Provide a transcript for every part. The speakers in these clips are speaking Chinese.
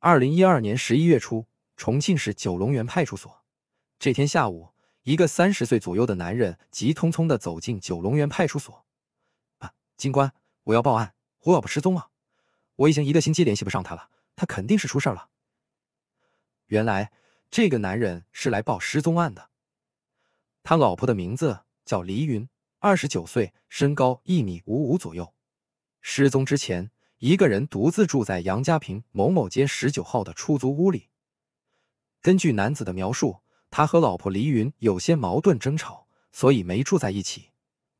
二零一二年十一月初，重庆市九龙园派出所。这天下午，一个三十岁左右的男人急匆匆地走进九龙园派出所。啊，警官，我要报案，我老婆失踪了，我已经一个星期联系不上她了，她肯定是出事了。原来，这个男人是来报失踪案的。他老婆的名字叫黎云，二十九岁，身高一米五五左右。失踪之前。一个人独自住在杨家坪某某街十九号的出租屋里。根据男子的描述，他和老婆黎云有些矛盾争吵，所以没住在一起。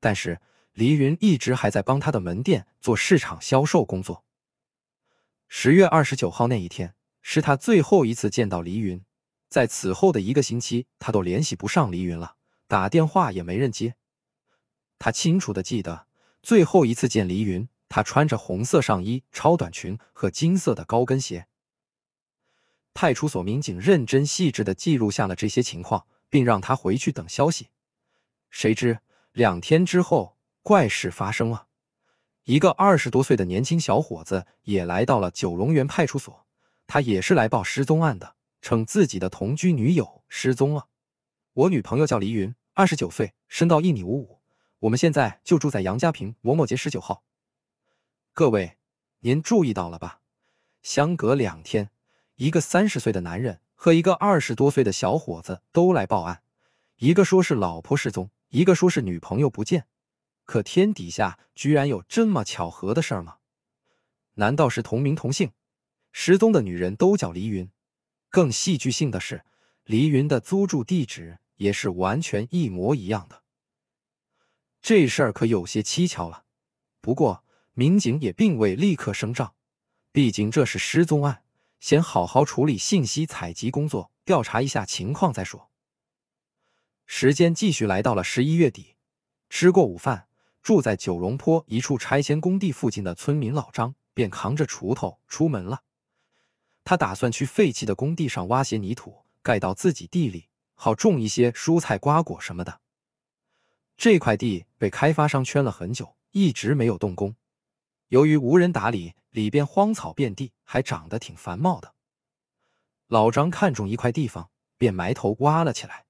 但是黎云一直还在帮他的门店做市场销售工作。十月二十九号那一天是他最后一次见到黎云，在此后的一个星期，他都联系不上黎云了，打电话也没人接。他清楚的记得最后一次见黎云。他穿着红色上衣、超短裙和金色的高跟鞋。派出所民警认真细致地记录下了这些情况，并让他回去等消息。谁知两天之后，怪事发生了。一个二十多岁的年轻小伙子也来到了九龙园派出所，他也是来报失踪案的，称自己的同居女友失踪了。我女朋友叫黎云，二十九岁，身高一米五五，我们现在就住在杨家坪某某街十九号。各位，您注意到了吧？相隔两天，一个三十岁的男人和一个二十多岁的小伙子都来报案，一个说是老婆失踪，一个说是女朋友不见。可天底下居然有这么巧合的事吗？难道是同名同姓？失踪的女人都叫黎云。更戏剧性的是，黎云的租住地址也是完全一模一样的。这事儿可有些蹊跷了。不过。民警也并未立刻声张，毕竟这是失踪案，先好好处理信息采集工作，调查一下情况再说。时间继续来到了十一月底，吃过午饭，住在九龙坡一处拆迁工地附近的村民老张便扛着锄头出门了。他打算去废弃的工地上挖些泥土，盖到自己地里，好种一些蔬菜瓜果什么的。这块地被开发商圈了很久，一直没有动工。由于无人打理，里边荒草遍地，还长得挺繁茂的。老张看中一块地方，便埋头挖了起来。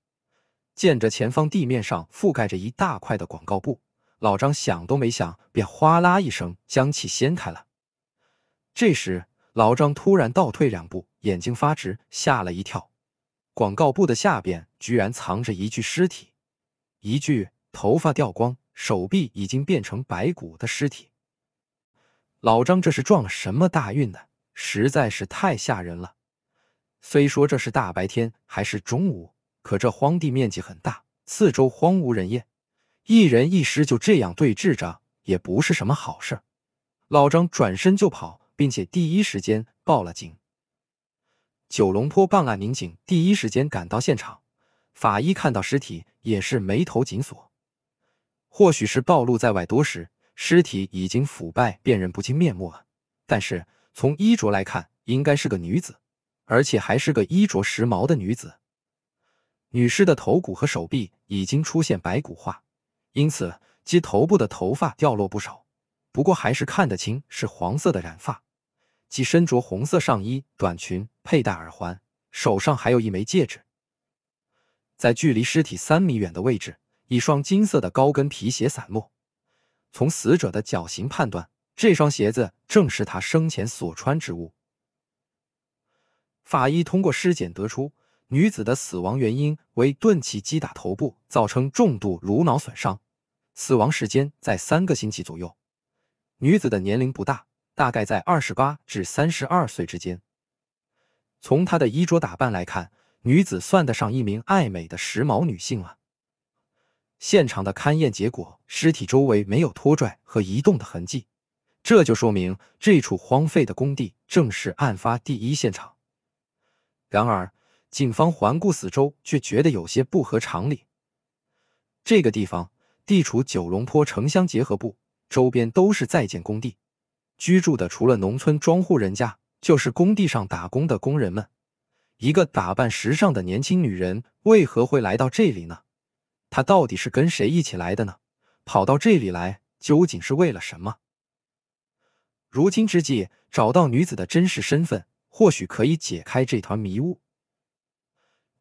见着前方地面上覆盖着一大块的广告布，老张想都没想，便哗啦一声将其掀开了。这时，老张突然倒退两步，眼睛发直，吓了一跳。广告布的下边居然藏着一具尸体，一具头发掉光、手臂已经变成白骨的尸体。老张，这是撞了什么大运呢？实在是太吓人了。虽说这是大白天，还是中午，可这荒地面积很大，四周荒无人烟，一人一尸就这样对峙着，也不是什么好事老张转身就跑，并且第一时间报了警。九龙坡办案民警第一时间赶到现场，法医看到尸体也是眉头紧锁，或许是暴露在外多时。尸体已经腐败，辨认不清面目了。但是从衣着来看，应该是个女子，而且还是个衣着时髦的女子。女尸的头骨和手臂已经出现白骨化，因此其头部的头发掉落不少，不过还是看得清是黄色的染发。其身着红色上衣、短裙，佩戴耳环，手上还有一枚戒指。在距离尸体三米远的位置，一双金色的高跟皮鞋散落。从死者的脚型判断，这双鞋子正是他生前所穿之物。法医通过尸检得出，女子的死亡原因为钝器击打头部，造成重度颅脑损伤，死亡时间在三个星期左右。女子的年龄不大，大概在二十八至三十二岁之间。从她的衣着打扮来看，女子算得上一名爱美的时髦女性了。现场的勘验结果，尸体周围没有拖拽和移动的痕迹，这就说明这处荒废的工地正是案发第一现场。然而，警方环顾四周，却觉得有些不合常理。这个地方地处九龙坡城乡结合部，周边都是在建工地，居住的除了农村庄户人家，就是工地上打工的工人们。一个打扮时尚的年轻女人，为何会来到这里呢？他到底是跟谁一起来的呢？跑到这里来，究竟是为了什么？如今之计，找到女子的真实身份，或许可以解开这团迷雾。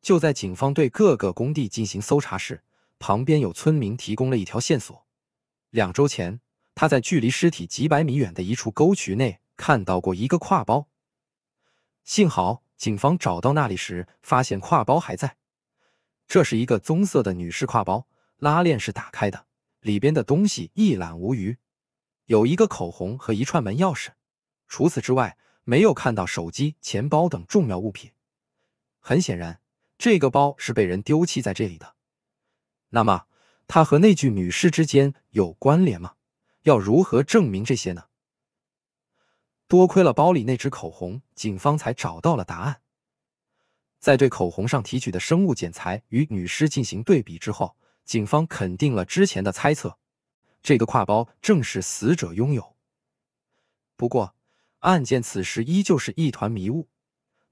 就在警方对各个工地进行搜查时，旁边有村民提供了一条线索：两周前，他在距离尸体几百米远的一处沟渠内看到过一个挎包。幸好，警方找到那里时，发现挎包还在。这是一个棕色的女士挎包，拉链是打开的，里边的东西一览无余，有一个口红和一串门钥匙。除此之外，没有看到手机、钱包等重要物品。很显然，这个包是被人丢弃在这里的。那么，它和那具女尸之间有关联吗？要如何证明这些呢？多亏了包里那支口红，警方才找到了答案。在对口红上提取的生物检材与女尸进行对比之后，警方肯定了之前的猜测，这个挎包正是死者拥有。不过，案件此时依旧是一团迷雾，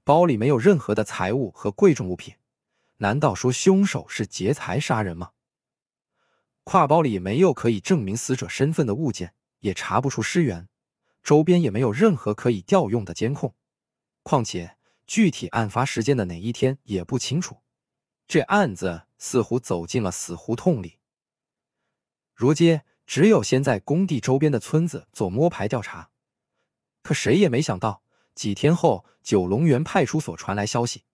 包里没有任何的财物和贵重物品，难道说凶手是劫财杀人吗？挎包里没有可以证明死者身份的物件，也查不出尸源，周边也没有任何可以调用的监控，况且。具体案发时间的哪一天也不清楚，这案子似乎走进了死胡同里。如今，只有先在工地周边的村子做摸排调查。可谁也没想到，几天后，九龙园派出所传来消息，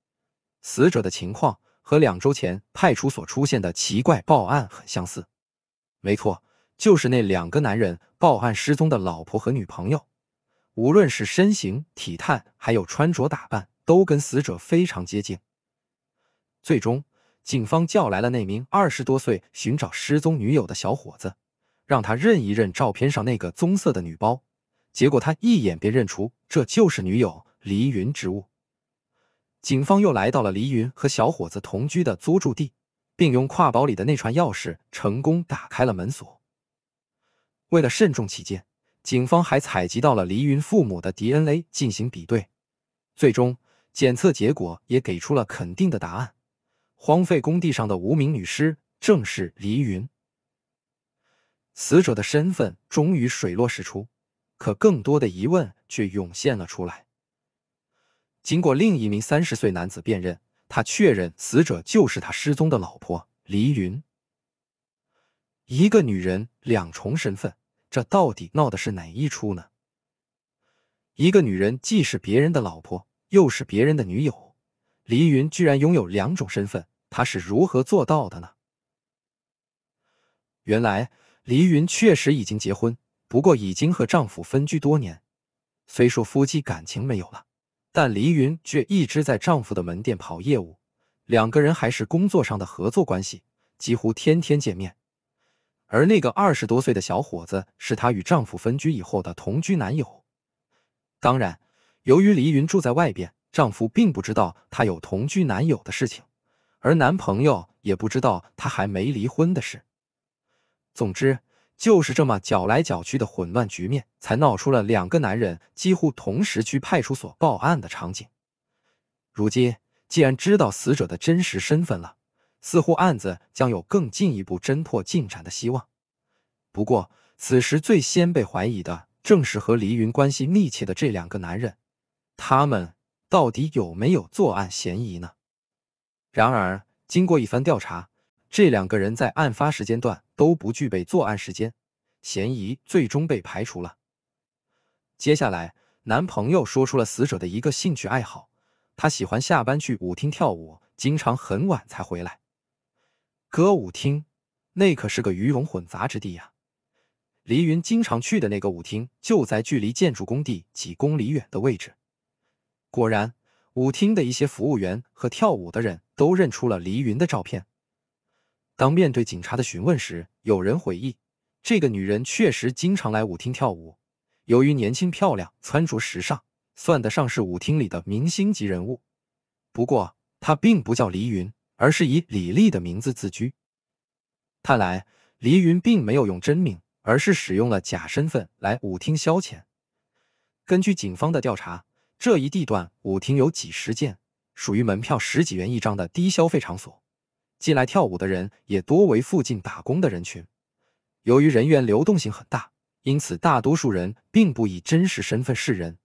死者的情况和两周前派出所出现的奇怪报案很相似。没错，就是那两个男人报案失踪的老婆和女朋友，无论是身形体态，还有穿着打扮。都跟死者非常接近。最终，警方叫来了那名二十多岁寻找失踪女友的小伙子，让他认一认照片上那个棕色的女包。结果他一眼便认出，这就是女友黎云之物。警方又来到了黎云和小伙子同居的租住地，并用挎包里的那串钥匙成功打开了门锁。为了慎重起见，警方还采集到了黎云父母的 DNA 进行比对。最终。检测结果也给出了肯定的答案，荒废工地上的无名女尸正是黎云。死者的身份终于水落石出，可更多的疑问却涌现了出来。经过另一名三十岁男子辨认，他确认死者就是他失踪的老婆黎云。一个女人两重身份，这到底闹的是哪一出呢？一个女人既是别人的老婆。又是别人的女友，黎云居然拥有两种身份，她是如何做到的呢？原来黎云确实已经结婚，不过已经和丈夫分居多年。虽说夫妻感情没有了，但黎云却一直在丈夫的门店跑业务，两个人还是工作上的合作关系，几乎天天见面。而那个二十多岁的小伙子，是她与丈夫分居以后的同居男友，当然。由于黎云住在外边，丈夫并不知道她有同居男友的事情，而男朋友也不知道她还没离婚的事。总之，就是这么搅来搅去的混乱局面，才闹出了两个男人几乎同时去派出所报案的场景。如今，既然知道死者的真实身份了，似乎案子将有更进一步侦破进展的希望。不过，此时最先被怀疑的正是和黎云关系密切的这两个男人。他们到底有没有作案嫌疑呢？然而，经过一番调查，这两个人在案发时间段都不具备作案时间，嫌疑最终被排除了。接下来，男朋友说出了死者的一个兴趣爱好，他喜欢下班去舞厅跳舞，经常很晚才回来。歌舞厅那可是个鱼龙混杂之地呀！黎云经常去的那个舞厅就在距离建筑工地几公里远的位置。果然，舞厅的一些服务员和跳舞的人都认出了黎云的照片。当面对警察的询问时，有人回忆，这个女人确实经常来舞厅跳舞。由于年轻漂亮，穿着时尚，算得上是舞厅里的明星级人物。不过，她并不叫黎云，而是以李丽的名字自居。看来，黎云并没有用真名，而是使用了假身份来舞厅消遣。根据警方的调查。这一地段舞厅有几十间，属于门票十几元一张的低消费场所。进来跳舞的人也多为附近打工的人群。由于人员流动性很大，因此大多数人并不以真实身份示人。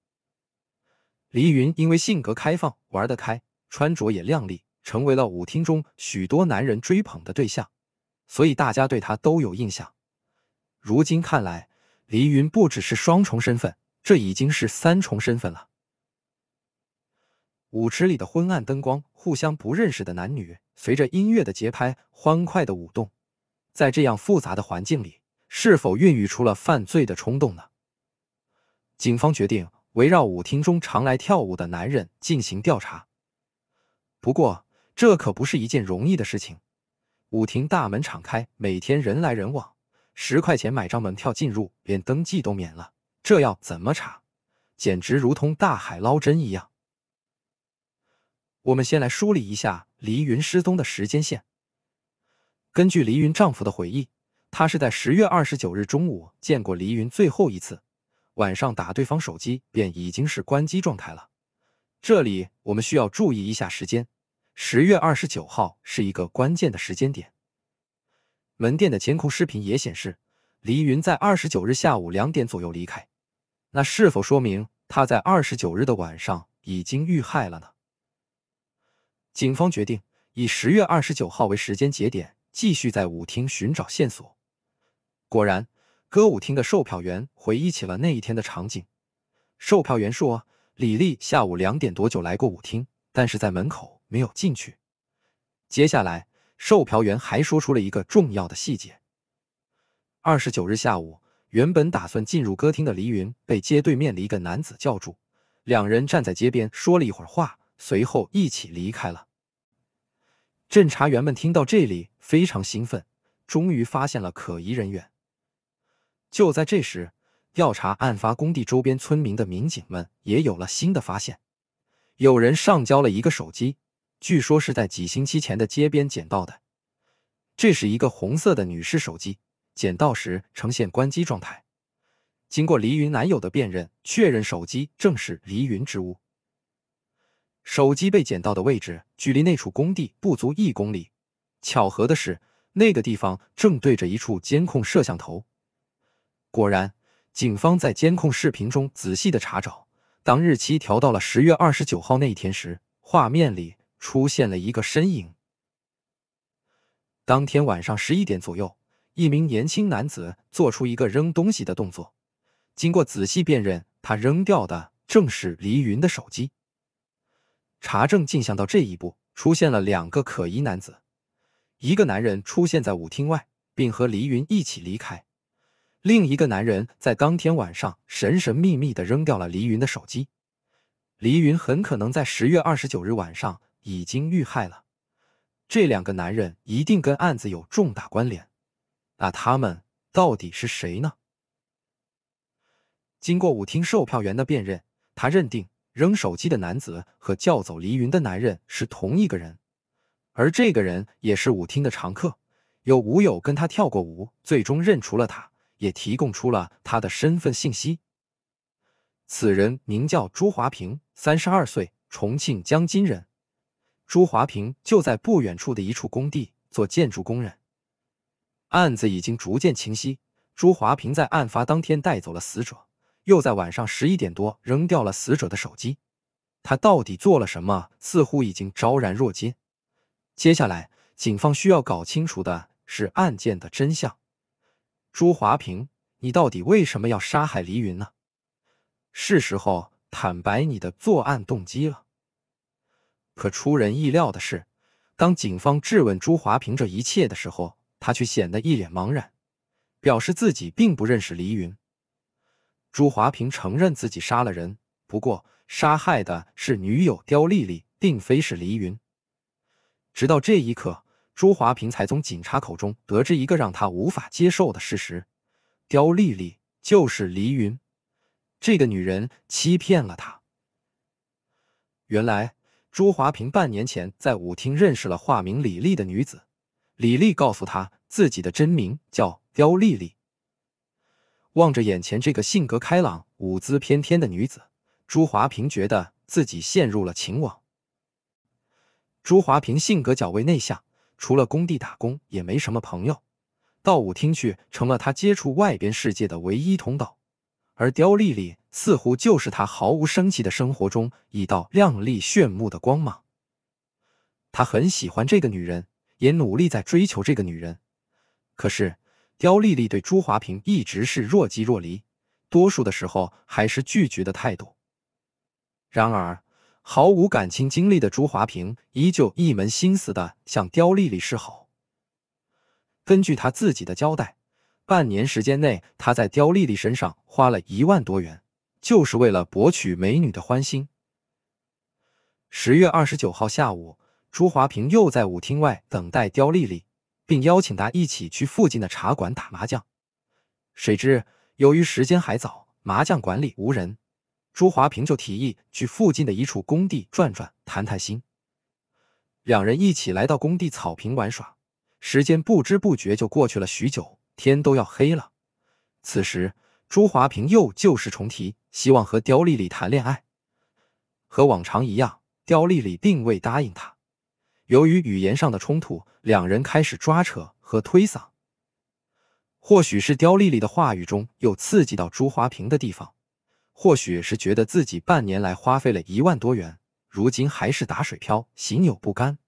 黎云因为性格开放、玩得开，穿着也靓丽，成为了舞厅中许多男人追捧的对象，所以大家对他都有印象。如今看来，黎云不只是双重身份，这已经是三重身份了。舞池里的昏暗灯光，互相不认识的男女随着音乐的节拍欢快的舞动，在这样复杂的环境里，是否孕育出了犯罪的冲动呢？警方决定围绕舞厅中常来跳舞的男人进行调查，不过这可不是一件容易的事情。舞厅大门敞开，每天人来人往，十块钱买张门票进入，连登记都免了，这要怎么查？简直如同大海捞针一样。我们先来梳理一下黎云失踪的时间线。根据黎云丈夫的回忆，他是在十月二十九日中午见过黎云最后一次，晚上打对方手机便已经是关机状态了。这里我们需要注意一下时间，十月二十九号是一个关键的时间点。门店的监控视频也显示，黎云在二十九日下午两点左右离开。那是否说明她在二十九日的晚上已经遇害了呢？警方决定以十月二十九号为时间节点，继续在舞厅寻找线索。果然，歌舞厅的售票员回忆起了那一天的场景。售票员说：“李丽下午两点多就来过舞厅，但是在门口没有进去。”接下来，售票员还说出了一个重要的细节：二十九日下午，原本打算进入歌厅的黎云被街对面的一个男子叫住，两人站在街边说了一会儿话，随后一起离开了。侦查员们听到这里非常兴奋，终于发现了可疑人员。就在这时，调查案发工地周边村民的民警们也有了新的发现。有人上交了一个手机，据说是在几星期前的街边捡到的。这是一个红色的女士手机，捡到时呈现关机状态。经过黎云男友的辨认，确认手机正是黎云之物。手机被捡到的位置距离那处工地不足一公里，巧合的是，那个地方正对着一处监控摄像头。果然，警方在监控视频中仔细的查找，当日期调到了十月二十九号那一天时，画面里出现了一个身影。当天晚上十一点左右，一名年轻男子做出一个扔东西的动作，经过仔细辨认，他扔掉的正是黎云的手机。查证镜像到这一步，出现了两个可疑男子，一个男人出现在舞厅外，并和黎云一起离开；另一个男人在当天晚上神神秘秘的扔掉了黎云的手机。黎云很可能在十月二十九日晚上已经遇害了。这两个男人一定跟案子有重大关联，那他们到底是谁呢？经过舞厅售票员的辨认，他认定。扔手机的男子和叫走黎云的男人是同一个人，而这个人也是舞厅的常客，有舞友跟他跳过舞，最终认出了他，也提供出了他的身份信息。此人名叫朱华平，三十二岁，重庆江津人。朱华平就在不远处的一处工地做建筑工人。案子已经逐渐清晰，朱华平在案发当天带走了死者。又在晚上十一点多扔掉了死者的手机，他到底做了什么？似乎已经昭然若揭。接下来，警方需要搞清楚的是案件的真相。朱华平，你到底为什么要杀害黎云呢？是时候坦白你的作案动机了。可出人意料的是，当警方质问朱华平这一切的时候，他却显得一脸茫然，表示自己并不认识黎云。朱华平承认自己杀了人，不过杀害的是女友刁丽丽，并非是黎云。直到这一刻，朱华平才从警察口中得知一个让他无法接受的事实：刁丽丽就是黎云，这个女人欺骗了他。原来，朱华平半年前在舞厅认识了化名李丽的女子，李丽告诉他自己的真名叫刁丽丽。望着眼前这个性格开朗、舞姿翩翩的女子，朱华平觉得自己陷入了情网。朱华平性格较为内向，除了工地打工，也没什么朋友。到舞厅去成了他接触外边世界的唯一通道。而刁丽丽似乎就是他毫无生气的生活中一道亮丽炫目的光芒。他很喜欢这个女人，也努力在追求这个女人，可是。刁丽丽对朱华平一直是若即若离，多数的时候还是拒绝的态度。然而，毫无感情经历的朱华平依旧一门心思的向刁丽丽示好。根据他自己的交代，半年时间内他在刁丽丽身上花了一万多元，就是为了博取美女的欢心。十月二十九号下午，朱华平又在舞厅外等待刁丽丽。并邀请他一起去附近的茶馆打麻将。谁知由于时间还早，麻将馆里无人，朱华平就提议去附近的一处工地转转，谈谈心。两人一起来到工地草坪玩耍，时间不知不觉就过去了许久，天都要黑了。此时朱华平又旧事重提，希望和刁丽丽谈恋爱。和往常一样，刁丽丽并未答应他。由于语言上的冲突，两人开始抓扯和推搡。或许是刁丽丽的话语中有刺激到朱华平的地方，或许是觉得自己半年来花费了一万多元，如今还是打水漂，心有不甘。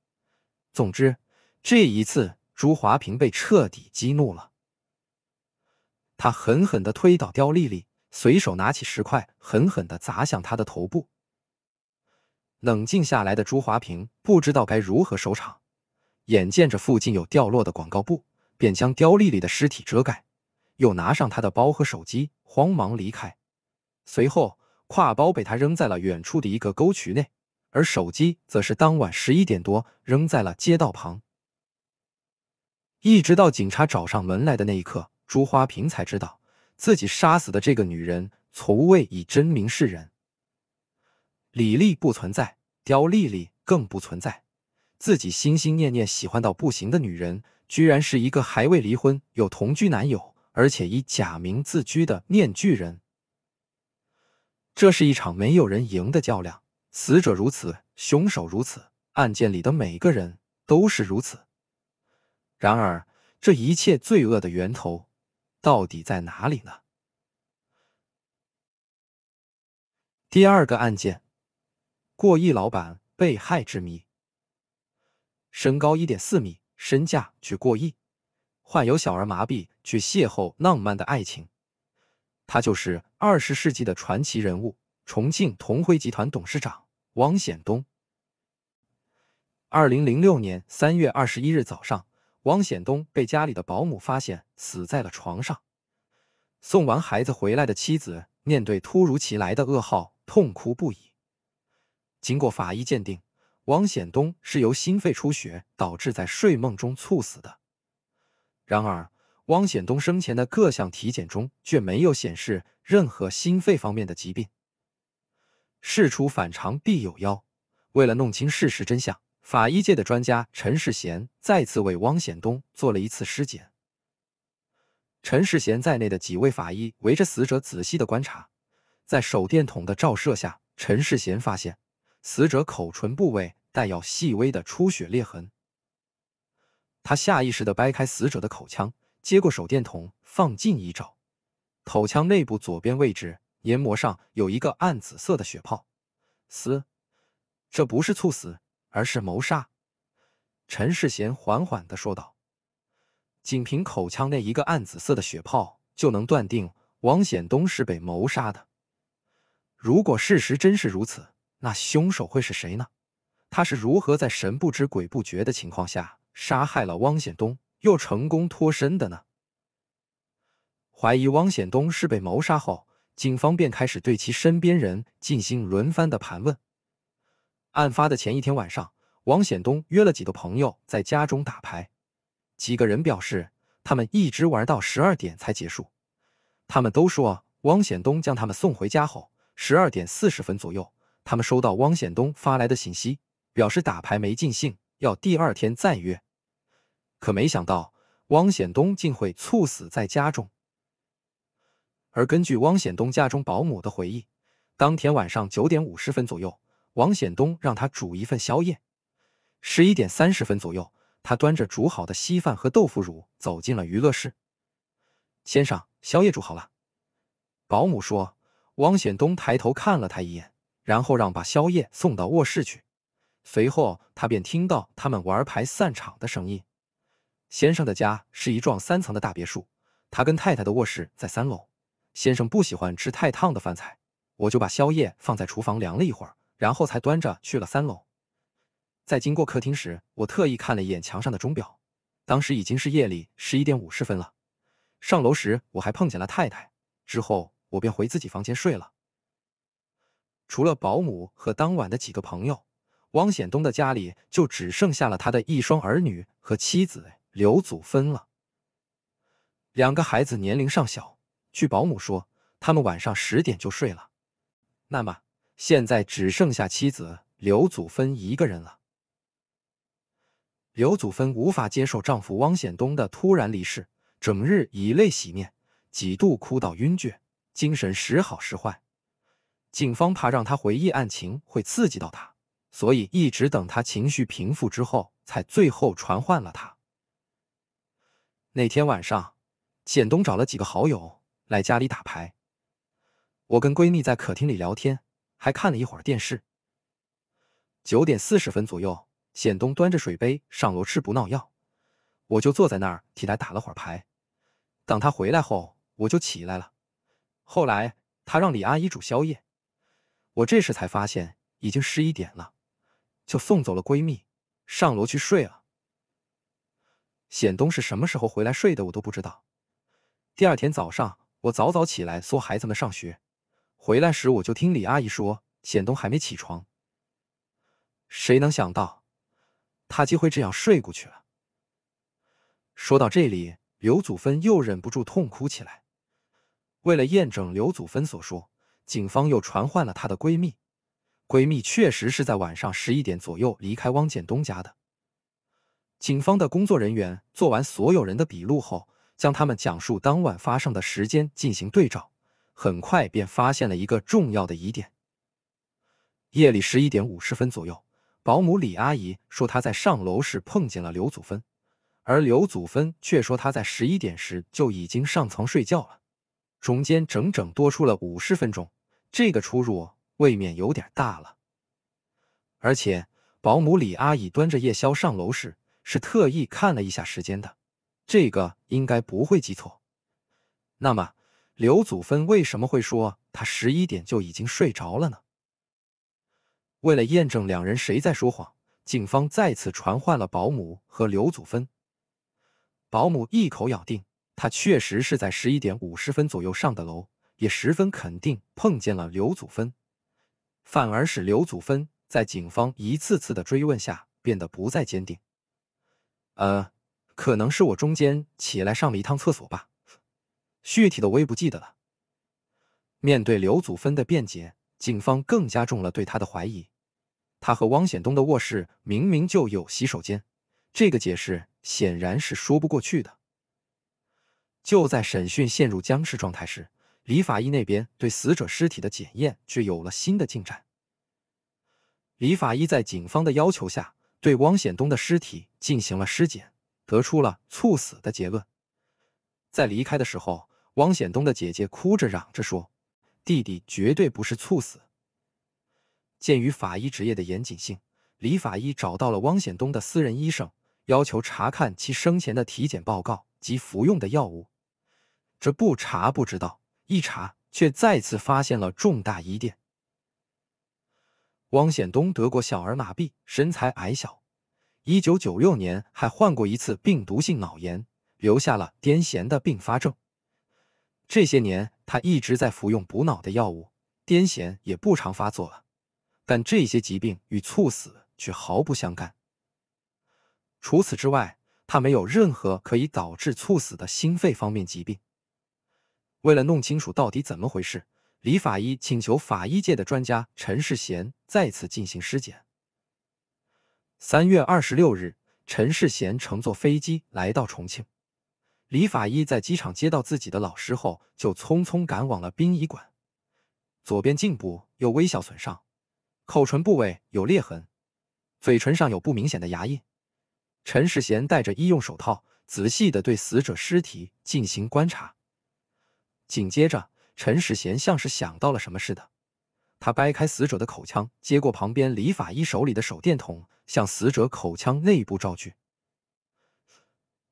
总之，这一次朱华平被彻底激怒了，他狠狠地推倒刁丽丽，随手拿起石块，狠狠地砸向她的头部。冷静下来的朱华平不知道该如何收场，眼见着附近有掉落的广告布，便将刁丽丽的尸体遮盖，又拿上她的包和手机，慌忙离开。随后，挎包被他扔在了远处的一个沟渠内，而手机则是当晚十一点多扔在了街道旁。一直到警察找上门来的那一刻，朱华平才知道自己杀死的这个女人从未以真名示人。李丽不存在，刁丽丽更不存在。自己心心念念喜欢到不行的女人，居然是一个还未离婚、有同居男友，而且以假名自居的面具人。这是一场没有人赢的较量，死者如此，凶手如此，案件里的每个人都是如此。然而，这一切罪恶的源头到底在哪里呢？第二个案件。过亿老板被害之谜，身高一点四米，身价过亿，患有小儿麻痹，去邂逅浪漫的爱情，他就是二十世纪的传奇人物——重庆同辉集团董事长汪显东。二零零六年三月二十一日早上，汪显东被家里的保姆发现死在了床上。送完孩子回来的妻子面对突如其来的噩耗，痛哭不已。经过法医鉴定，汪显东是由心肺出血导致在睡梦中猝死的。然而，汪显东生前的各项体检中却没有显示任何心肺方面的疾病。事出反常必有妖，为了弄清事实真相，法医界的专家陈世贤再次为汪显东做了一次尸检。陈世贤在内的几位法医围着死者仔细的观察，在手电筒的照射下，陈世贤发现。死者口唇部位带有细微的出血裂痕，他下意识地掰开死者的口腔，接过手电筒，放近一照，口腔内部左边位置黏膜上有一个暗紫色的血泡。死，这不是猝死，而是谋杀。陈世贤缓缓地说道：“仅凭口腔内一个暗紫色的血泡，就能断定王显东是被谋杀的。如果事实真是如此。”那凶手会是谁呢？他是如何在神不知鬼不觉的情况下杀害了汪显东，又成功脱身的呢？怀疑汪显东是被谋杀后，警方便开始对其身边人进行轮番的盘问。案发的前一天晚上，汪显东约了几个朋友在家中打牌，几个人表示他们一直玩到十二点才结束。他们都说，汪显东将他们送回家后，十二点四十分左右。他们收到汪显东发来的信息，表示打牌没尽兴，要第二天再约。可没想到，汪显东竟会猝死在家中。而根据汪显东家中保姆的回忆，当天晚上九点五十分左右，汪显东让他煮一份宵夜。十一点三十分左右，他端着煮好的稀饭和豆腐乳走进了娱乐室。“先生，宵夜煮好了。”保姆说。汪显东抬头看了他一眼。然后让把宵夜送到卧室去。随后，他便听到他们玩牌散场的声音。先生的家是一幢三层的大别墅，他跟太太的卧室在三楼。先生不喜欢吃太烫的饭菜，我就把宵夜放在厨房凉了一会儿，然后才端着去了三楼。在经过客厅时，我特意看了一眼墙上的钟表，当时已经是夜里十一点五十分了。上楼时，我还碰见了太太。之后，我便回自己房间睡了。除了保姆和当晚的几个朋友，汪显东的家里就只剩下了他的一双儿女和妻子刘祖芬了。两个孩子年龄尚小，据保姆说，他们晚上十点就睡了。那么，现在只剩下妻子刘祖芬一个人了。刘祖芬无法接受丈夫汪显东的突然离世，整日以泪洗面，几度哭到晕厥，精神时好时坏。警方怕让他回忆案情会刺激到他，所以一直等他情绪平复之后，才最后传唤了他。那天晚上，显东找了几个好友来家里打牌，我跟闺蜜在客厅里聊天，还看了一会儿电视。九点四十分左右，显东端着水杯上楼吃补脑药，我就坐在那儿替他打了会儿牌。等他回来后，我就起来了。后来他让李阿姨煮宵夜。我这时才发现已经十一点了，就送走了闺蜜，上楼去睡了。显东是什么时候回来睡的，我都不知道。第二天早上，我早早起来送孩子们上学，回来时我就听李阿姨说，显东还没起床。谁能想到，他竟会这样睡过去了？说到这里，刘祖芬又忍不住痛哭起来。为了验证刘祖芬所说。警方又传唤了她的闺蜜，闺蜜确实是在晚上十一点左右离开汪建东家的。警方的工作人员做完所有人的笔录后，将他们讲述当晚发生的时间进行对照，很快便发现了一个重要的疑点：夜里十一点五十分左右，保姆李阿姨说她在上楼时碰见了刘祖芬，而刘祖芬却说她在十一点时就已经上床睡觉了，中间整整多出了五十分钟。这个出入未免有点大了，而且保姆李阿姨端着夜宵上楼时，是特意看了一下时间的，这个应该不会记错。那么刘祖芬为什么会说她十一点就已经睡着了呢？为了验证两人谁在说谎，警方再次传唤了保姆和刘祖芬。保姆一口咬定，她确实是在十一点五十分左右上的楼。也十分肯定碰见了刘祖芬，反而使刘祖芬在警方一次次的追问下变得不再坚定。呃，可能是我中间起来上了一趟厕所吧，具体的我也不记得了。面对刘祖芬的辩解，警方更加重了对他的怀疑。他和汪显东的卧室明明就有洗手间，这个解释显然是说不过去的。就在审讯陷入僵持状态时。李法医那边对死者尸体的检验却有了新的进展。李法医在警方的要求下，对汪显东的尸体进行了尸检，得出了猝死的结论。在离开的时候，汪显东的姐姐哭着嚷着说：“弟弟绝对不是猝死。”鉴于法医职业的严谨性，李法医找到了汪显东的私人医生，要求查看其生前的体检报告及服用的药物。这不查不知道。一查，却再次发现了重大疑点。汪显东得过小儿麻痹，身材矮小，一九九六年还患过一次病毒性脑炎，留下了癫痫的并发症。这些年，他一直在服用补脑的药物，癫痫也不常发作了。但这些疾病与猝死却毫不相干。除此之外，他没有任何可以导致猝死的心肺方面疾病。为了弄清楚到底怎么回事，李法医请求法医界的专家陈世贤再次进行尸检。三月二十六日，陈世贤乘坐飞机来到重庆。李法医在机场接到自己的老师后，就匆匆赶往了殡仪馆。左边颈部有微小损伤，口唇部位有裂痕，嘴唇上有不明显的牙印。陈世贤戴着医用手套，仔细的对死者尸体进行观察。紧接着，陈世贤像是想到了什么似的，他掰开死者的口腔，接过旁边李法医手里的手电筒，向死者口腔内部照去。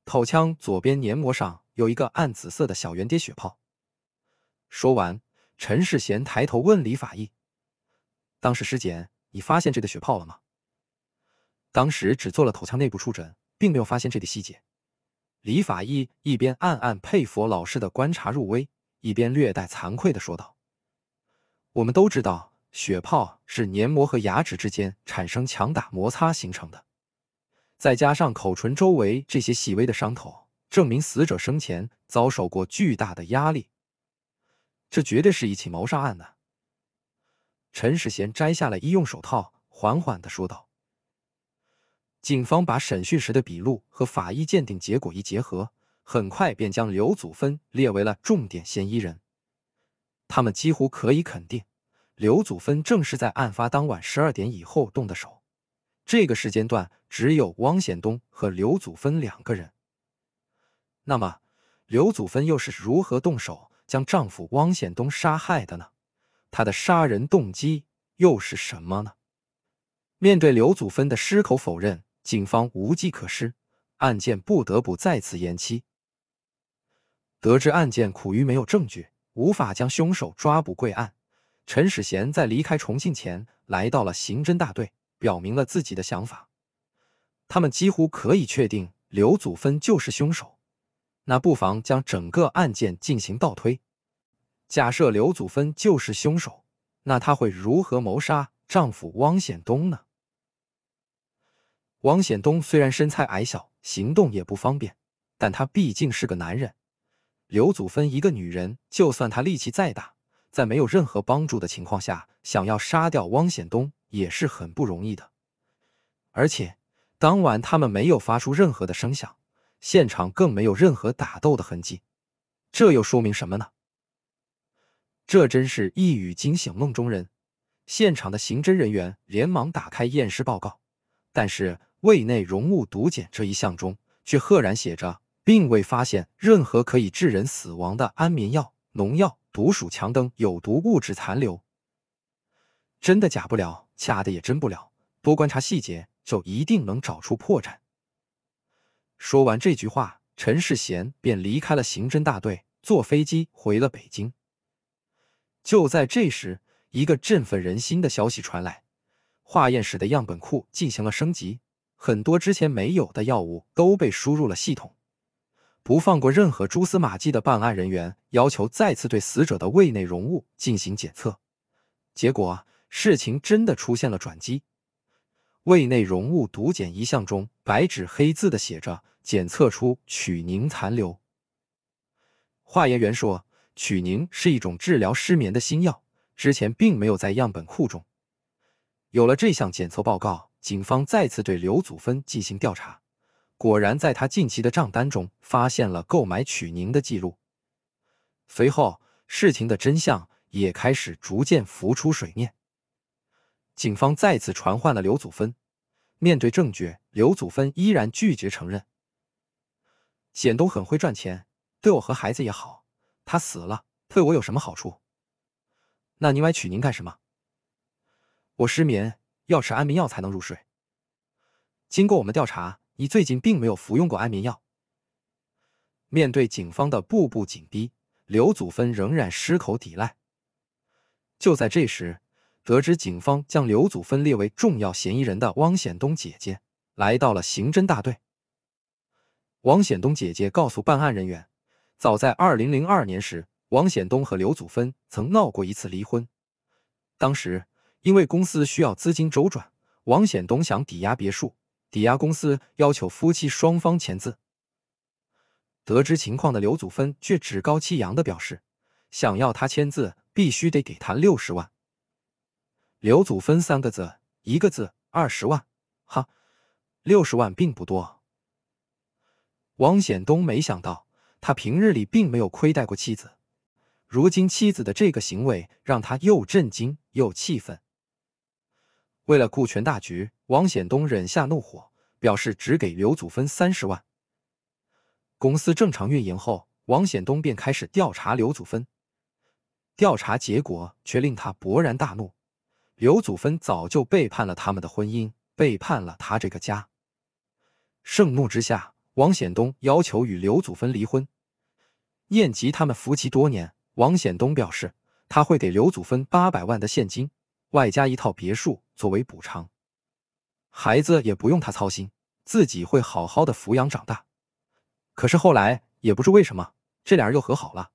口腔左边黏膜上有一个暗紫色的小圆点血泡。说完，陈世贤抬头问李法医：“当时尸检你发现这个血泡了吗？”“当时只做了口腔内部触诊，并没有发现这个细节。”李法医一边暗暗佩服老师的观察入微。一边略带惭愧的说道：“我们都知道，血泡是黏膜和牙齿之间产生强打摩擦形成的，再加上口唇周围这些细微的伤口，证明死者生前遭受过巨大的压力。这绝对是一起谋杀案呢。”陈世贤摘下了医用手套，缓缓的说道：“警方把审讯时的笔录和法医鉴定结果一结合。”很快便将刘祖芬列为了重点嫌疑人，他们几乎可以肯定，刘祖芬正是在案发当晚十二点以后动的手。这个时间段只有汪显东和刘祖芬两个人。那么，刘祖芬又是如何动手将丈夫汪显东杀害的呢？她的杀人动机又是什么呢？面对刘祖芬的矢口否认，警方无计可施，案件不得不再次延期。得知案件苦于没有证据，无法将凶手抓捕归案，陈始贤在离开重庆前来到了刑侦大队，表明了自己的想法。他们几乎可以确定刘祖芬就是凶手，那不妨将整个案件进行倒推。假设刘祖芬就是凶手，那她会如何谋杀丈夫汪显东呢？汪显东虽然身材矮小，行动也不方便，但他毕竟是个男人。刘祖芬一个女人，就算她力气再大，在没有任何帮助的情况下，想要杀掉汪显东也是很不容易的。而且当晚他们没有发出任何的声响，现场更没有任何打斗的痕迹，这又说明什么呢？这真是一语惊醒梦中人。现场的刑侦人员连忙打开验尸报告，但是胃内容物毒检这一项中，却赫然写着。并未发现任何可以致人死亡的安眠药、农药、毒鼠强等有毒物质残留。真的假不了，假的也真不了。多观察细节，就一定能找出破绽。说完这句话，陈世贤便离开了刑侦大队，坐飞机回了北京。就在这时，一个振奋人心的消息传来：化验室的样本库进行了升级，很多之前没有的药物都被输入了系统。不放过任何蛛丝马迹的办案人员要求再次对死者的胃内容物进行检测，结果事情真的出现了转机。胃内容物毒检一项中，白纸黑字的写着检测出曲宁残留。化验员说，曲宁是一种治疗失眠的新药，之前并没有在样本库中。有了这项检测报告，警方再次对刘祖芬进行调查。果然，在他近期的账单中发现了购买曲宁的记录。随后，事情的真相也开始逐渐浮出水面。警方再次传唤了刘祖芬，面对证据，刘祖芬依然拒绝承认。显东很会赚钱，对我和孩子也好。他死了，对我有什么好处？那你买曲宁干什么？我失眠，要吃安眠药才能入睡。经过我们调查。你最近并没有服用过安眠药。面对警方的步步紧逼，刘祖芬仍然矢口抵赖。就在这时，得知警方将刘祖芬列为重要嫌疑人的汪显东姐姐来到了刑侦大队。汪显东姐姐告诉办案人员，早在2002年时，汪显东和刘祖芬曾闹过一次离婚。当时，因为公司需要资金周转，汪显东想抵押别墅。抵押公司要求夫妻双方签字。得知情况的刘祖芬却趾高气扬的表示，想要他签字，必须得给他六十万。刘祖芬三个字，一个字二十万，哈，六十万并不多。王显东没想到，他平日里并没有亏待过妻子，如今妻子的这个行为让他又震惊又气愤。为了顾全大局，王显东忍下怒火，表示只给刘祖芬三十万。公司正常运营后，王显东便开始调查刘祖芬。调查结果却令他勃然大怒：刘祖芬早就背叛了他们的婚姻，背叛了他这个家。盛怒之下，王显东要求与刘祖芬离婚。燕及他们夫妻多年，王显东表示他会给刘祖芬八百万的现金，外加一套别墅。作为补偿，孩子也不用他操心，自己会好好的抚养长大。可是后来，也不知为什么，这俩人又和好了，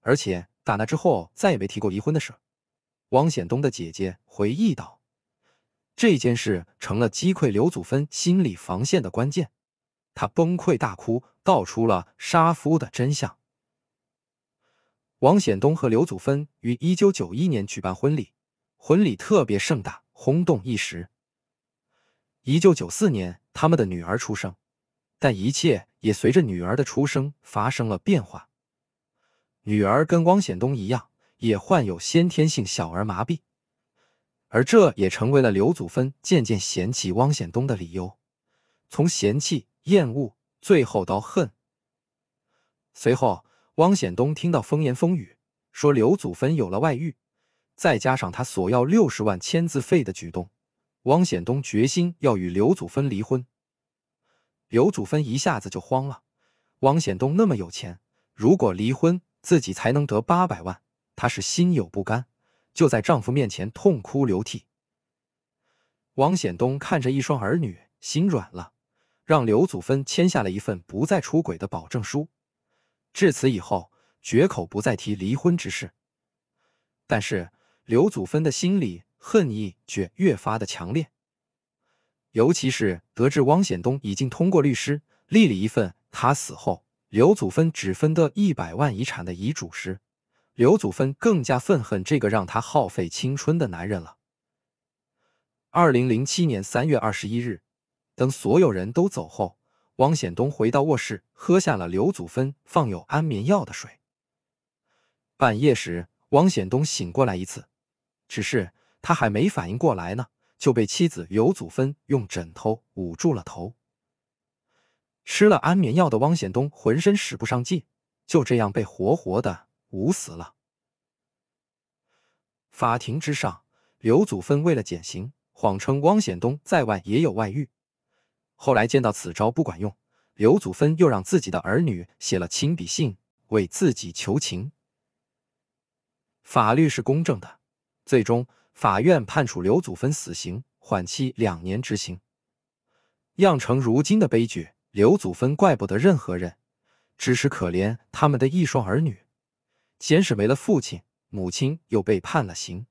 而且打那之后再也没提过离婚的事。汪显东的姐姐回忆道：“这件事成了击溃刘祖芬心理防线的关键，他崩溃大哭，道出了杀夫的真相。”汪显东和刘祖芬于一九九一年举办婚礼，婚礼特别盛大。轰动一时。一九九四年，他们的女儿出生，但一切也随着女儿的出生发生了变化。女儿跟汪显东一样，也患有先天性小儿麻痹，而这也成为了刘祖芬渐渐嫌弃汪显东的理由，从嫌弃、厌恶，最后到恨。随后，汪显东听到风言风语，说刘祖芬有了外遇。再加上他索要六十万签字费的举动，汪显东决心要与刘祖芬离婚。刘祖芬一下子就慌了。汪显东那么有钱，如果离婚，自己才能得八百万，她是心有不甘，就在丈夫面前痛哭流涕。汪显东看着一双儿女，心软了，让刘祖芬签下了一份不再出轨的保证书。至此以后，绝口不再提离婚之事。但是。刘祖芬的心里恨意却越发的强烈，尤其是得知汪显东已经通过律师立了一份他死后刘祖芬只分得一百万遗产的遗嘱时，刘祖芬更加愤恨这个让他耗费青春的男人了。二零零七年三月二十一日，等所有人都走后，汪显东回到卧室，喝下了刘祖芬放有安眠药的水。半夜时，汪显东醒过来一次。只是他还没反应过来呢，就被妻子刘祖芬用枕头捂住了头。吃了安眠药的汪显东浑身使不上劲，就这样被活活的捂死了。法庭之上，刘祖芬为了减刑，谎称汪显东在外也有外遇。后来见到此招不管用，刘祖芬又让自己的儿女写了亲笔信为自己求情。法律是公正的。最终，法院判处刘祖芬死刑，缓期两年执行，酿成如今的悲剧。刘祖芬怪不得任何人，只是可怜他们的一双儿女，先是没了父亲，母亲又被判了刑，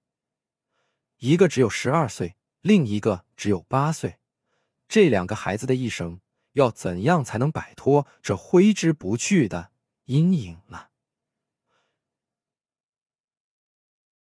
一个只有十二岁，另一个只有八岁，这两个孩子的一生要怎样才能摆脱这挥之不去的阴影呢？